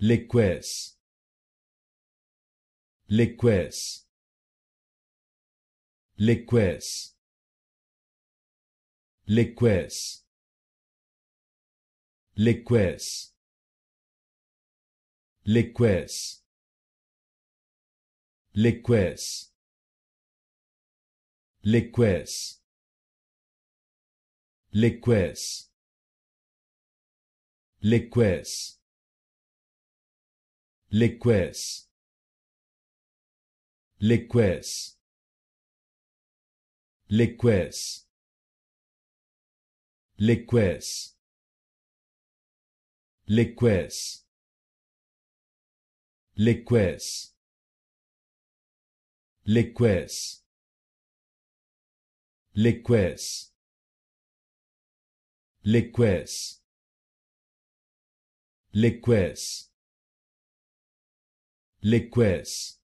Leques. Leques. Leques. Leques. Leques. Leques. Leques. Leques. Leques. Leques. Liqueurs. Liqueurs. Liqueurs. Liqueurs. Liqueurs. Liqueurs. Liqueurs. Liqueurs. Liqueurs. Liqueurs. Liqueurs